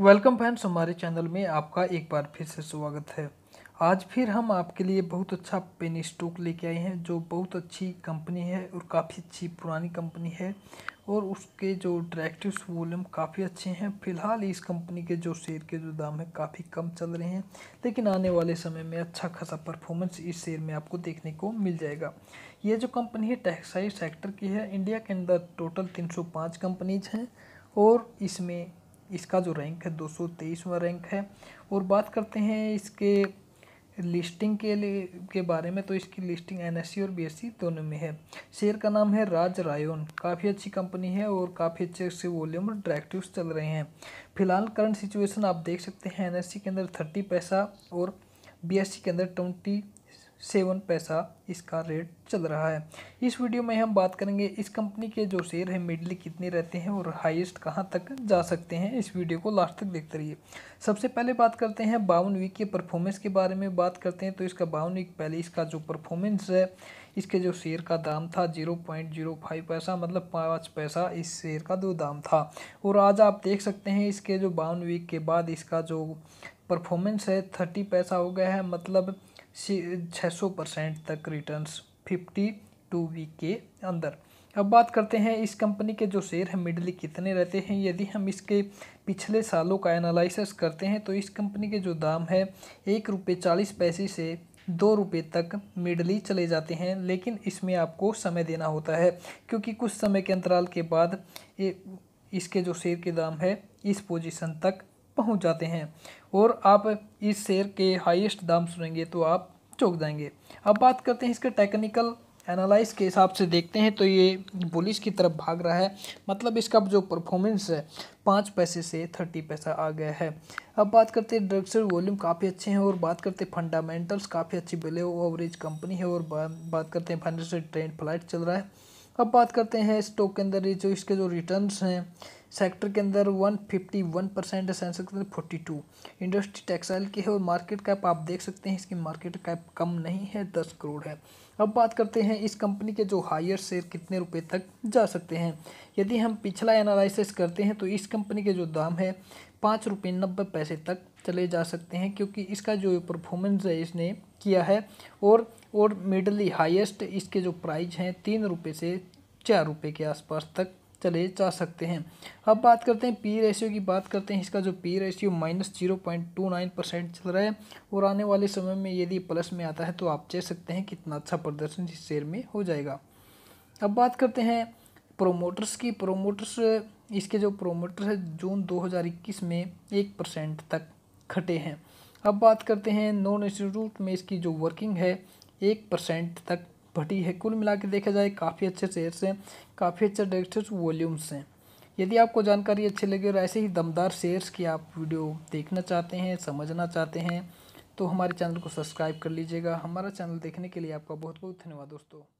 welcome friends हमारे channel में आपका एक बार फिर से स्वागत है आज फिर हम आपके लिए बहुत अच्छा पेन स्टोक लेके आए हैं जो बहुत अच्छी कंपनी है और काफ़ी अच्छी पुरानी कंपनी है और उसके जो डायरेक्टिव वॉल्यूम काफ़ी अच्छे हैं फिलहाल इस कंपनी के जो शेयर के जो दाम है काफ़ी कम चल रहे हैं लेकिन आने वाले समय में अच्छा खासा परफॉर्मेंस इस शेयर में आपको देखने को मिल जाएगा ये जो कंपनी है टेक्सटाइल सेक्टर की है इंडिया के अंदर टोटल तीन कंपनीज हैं और इसमें इसका जो रैंक है दो सौ तेईसवा रैंक है और बात करते हैं इसके लिस्टिंग के लिए के बारे में तो इसकी लिस्टिंग एनएससी और बीएससी दोनों में है शेयर का नाम है राज रायोन काफ़ी अच्छी कंपनी है और काफ़ी अच्छे से वॉल्यूम और डायरेक्टिव्स चल रहे हैं फिलहाल करंट सिचुएशन आप देख सकते हैं एनएससी के अंदर थर्टी पैसा और बीएससी के अंदर ट्वेंटी सेवन पैसा इसका रेट चल रहा है इस वीडियो में हम बात करेंगे इस कंपनी के जो शेयर हैं मिडली कितने रहते हैं और हाईएस्ट कहां तक जा सकते हैं इस वीडियो को लास्ट तक देखते रहिए सबसे पहले बात करते हैं बावन वीक के परफॉर्मेंस के बारे में बात करते हैं तो इसका बावन वीक पहले इसका जो परफॉर्मेंस है इसके जो शेयर का दाम था जीरो पॉइंट जीरो फाइव पैसा मतलब पाँच पैसा इस शेयर का जो दाम था और आज आप देख सकते हैं इसके जो बावन वीक के बाद इसका जो परफॉर्मेंस है थर्टी पैसा हो गया है मतलब छः सौ परसेंट तक रिटर्न्स फिफ्टी टू वीक के अंदर अब बात करते हैं इस कंपनी के जो शेयर हैं मिडली कितने रहते हैं यदि हम इसके पिछले सालों का एनालिसिस करते हैं तो इस कंपनी के जो दाम है एक रुपये चालीस पैसे से दो रुपये तक मिडली चले जाते हैं लेकिन इसमें आपको समय देना होता है क्योंकि कुछ समय के अंतराल के बाद इसके जो शेयर के दाम है इस पोजीशन तक पहुंच जाते हैं और आप इस शेयर के हाईएस्ट दाम सुनेंगे तो आप चौंक जाएंगे अब बात करते हैं इसके टेक्निकल एनालाइज के हिसाब से देखते हैं तो ये बुलिश की तरफ भाग रहा है मतलब इसका जो परफॉर्मेंस है पाँच पैसे से थर्टी पैसा आ गया है अब बात करते हैं ड्रग्सर वॉल्यूम काफ़ी अच्छे हैं और बात करते हैं फंडामेंटल्स काफ़ी अच्छी बिलो एवरेज कंपनी है और बात करते हैं फाइनेंशियल ट्रेंड फ्लाइट चल रहा है अब बात करते हैं स्टॉक के अंदर जो इसके जो रिटर्न हैं सेक्टर के अंदर वन फिफ्टी वन परसेंट है सेंसर के अंदर फोर्टी टू इंडस्ट्री टेक्सटाइल की है और मार्केट कैप आप देख सकते हैं इसकी मार्केट कैप कम नहीं है दस करोड़ है अब बात करते हैं इस कंपनी के जो हायर शेयर कितने रुपए तक जा सकते हैं यदि हम पिछला एनालिसिस करते हैं तो इस कंपनी के जो दाम है पाँच रुपये नब्बे पैसे तक चले जा सकते हैं क्योंकि इसका जो परफॉर्मेंस है इसने किया है और और मिडली हाईएस्ट इसके जो प्राइस हैं तीन रुपये से चार रुपये के आसपास तक चले जा सकते हैं अब बात करते हैं पी रेशियो की बात करते हैं इसका जो P ratio minus zero point two nine percent चल रहा है और आने वाले समय में यदि प्लस में आता है तो आप देख सकते हैं कितना अच्छा प्रदर्शन इस शेयर में हो जाएगा अब बात करते हैं प्रोमोटर्स की प्रोमोटर्स इसके जो प्रोमोटर्स है जून दो में एक परसेंट तक खटे हैं अब बात करते हैं नॉन इंस्टीट्यूट में इसकी जो वर्किंग है एक परसेंट तक घटी है कुल मिला के देखा जाए काफ़ी अच्छे शेयर्स हैं काफ़ी अच्छे डायरेक्टर्स वॉल्यूम्स हैं यदि आपको जानकारी अच्छी लगे और ऐसे ही दमदार शेयर्स की आप वीडियो देखना चाहते हैं समझना चाहते हैं तो हमारे चैनल को सब्सक्राइब कर लीजिएगा हमारा चैनल देखने के लिए आपका बहुत बहुत धन्यवाद दोस्तों